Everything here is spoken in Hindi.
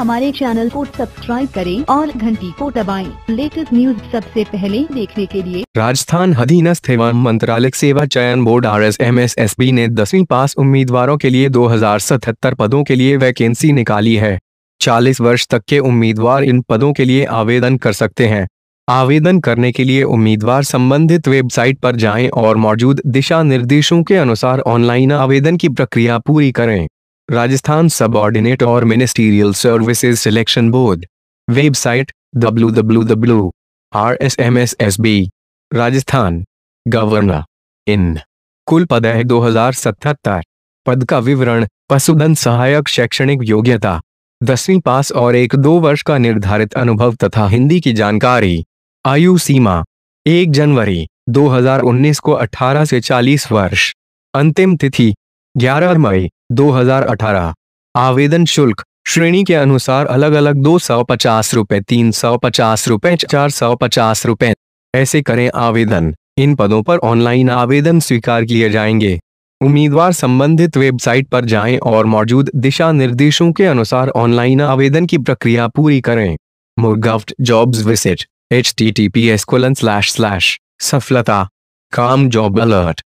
हमारे चैनल को सब्सक्राइब करें और घंटी को दबाएं। लेटेस्ट न्यूज सबसे पहले देखने के लिए राजस्थान अधीनस्थ एवं मंत्रालय सेवा चयन board R S M S S B ने दसवीं पास उम्मीदवारों के लिए दो हजार सतहत्तर पदों के लिए वैकेंसी निकाली है चालीस वर्ष तक के उम्मीदवार इन पदों के लिए आवेदन कर सकते हैं आवेदन करने के लिए उम्मीदवार संबंधित वेबसाइट पर जाएं और मौजूद दिशा निर्देशों के अनुसार ऑनलाइन आवेदन की प्रक्रिया पूरी करें राजस्थान सब ऑर्डिनेट और ministerial services selection board website W W W R S M S S B Rajasthan governor इन कुल पद है दो हजार सतहत्तर पद का विवरण पशुधन सहायक शैक्षणिक योग्यता दसवीं पास और एक दो वर्ष का निर्धारित अनुभव तथा हिंदी की जानकारी आयु सीमा एक जनवरी 2019 को 18 से 40 वर्ष अंतिम तिथि 11 मई 2019 2018 आवेदन शुल्क श्रेणी के अनुसार अलग अलग दो सौ पचास रूपए तीन सौ पचास रूपए चार सौ पचास रूपए ऐसे करें आवेदन इन पदों पर ऑनलाइन आवेदन स्वीकार किए जाएंगे उम्मीदवार संबंधित वेबसाइट पर जाएं और मौजूद दिशा निर्देशों के अनुसार ऑनलाइन आवेदन की प्रक्रिया पूरी करें मुर्गफ्ट jobs visit H T T P S colon slash slash सफलता काम जॉब अलर्ट